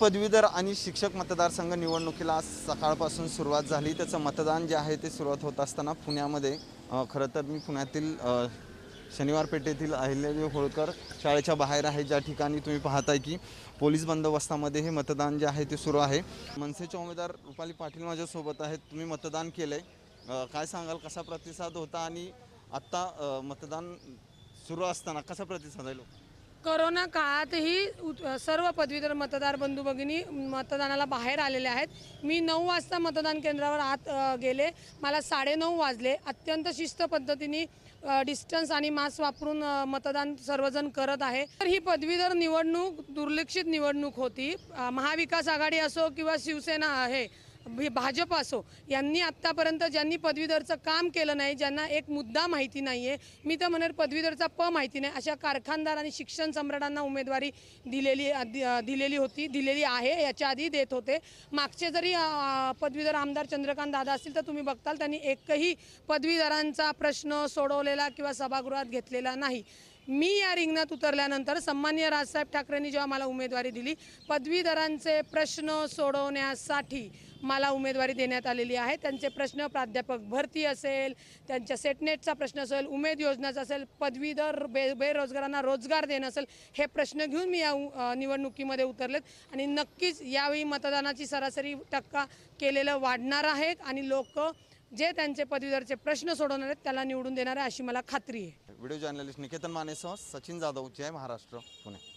पदवीधर आणि शिक्षक मतदारसंघ निवडणुकीला आज सकाळपासून सुरुवात झाली त्याचं मतदान जे आहे ते सुरुवात होत असताना पुण्यामध्ये खरं तर मी पुण्यातील शनिवार पेठेतील अहिल्यादेव होळकर शाळेच्या बाहेर आहे ज्या ठिकाणी तुम्ही पाहताय की पोलीस बंदोबस्तामध्ये हे मतदान जे आहे ते सुरू आहे मनसेचे उमेदवार रुपाली पाटील माझ्यासोबत आहेत तुम्ही मतदान केलं आहे काय सांगाल कसा प्रतिसाद होता आणि आत्ता मतदान सुरू असताना कसा प्रतिसाद आहे लोक करोना काळातही सर्व पदवीधर मतदार बंधू भगिनी मतदानाला बाहेर आलेले आहेत मी नऊ वाजता मतदान केंद्रावर आत गेले मला साडेनऊ वाजले अत्यंत शिस्त पद्धतीने डिस्टन्स आणि मास्क वापरून मतदान सर्वजण करत आहे तर ही पदवीधर निवडणूक दुर्लक्षित निवडणूक होती महाविकास आघाडी असो किंवा शिवसेना आहे भाजप असो यांनी आत्तापर्यंत ज्यांनी पदवीधरचं काम केलं नाही ज्यांना एक मुद्दा माहिती नाही आहे मी तर म्हणेल पदवीधरचा प माहिती नाही अशा कारखानदार आणि शिक्षण सम्राटांना उमेदवारी दिलेली दिलेली होती दिलेली आहे याच्या आधी देत होते मागचे जरी पदवीधर आमदार चंद्रकांत दादा असतील तर तुम्ही बघताल त्यांनी एकही पदवीधरांचा प्रश्न सोडवलेला किंवा सभागृहात घेतलेला नाही मी या रिंगणात उतरल्यानंतर सन्मान्य राजसाहेब ठाकरेंनी जेव्हा मला उमेदवारी दिली पदवीधरांचे प्रश्न सोडवण्यासाठी मला उमेदवारी देण्यात आलेली आहे त्यांचे प्रश्न प्राध्यापक भरती असेल त्यांच्या सेटनेटचा प्रश्न असेल उमेद योजनाचा असेल पदवीधर बे बेरोजगारांना रोजगार देणं असेल हे प्रश्न घेऊन मी या निवडणुकीमध्ये उतरलेत आणि नक्कीच यावेळी मतदानाची सरासरी टक्का केलेलं वाढणार आहे आणि लोक जे त्यांचे पदवीधरचे प्रश्न सोडवणार आहेत त्याला निवडून देणार आहे अशी मला खात्री आहे व्हिडिओ जर्नलिस्ट निकेतन मानेसह सचिन जाधव जय महाराष्ट्र पुणे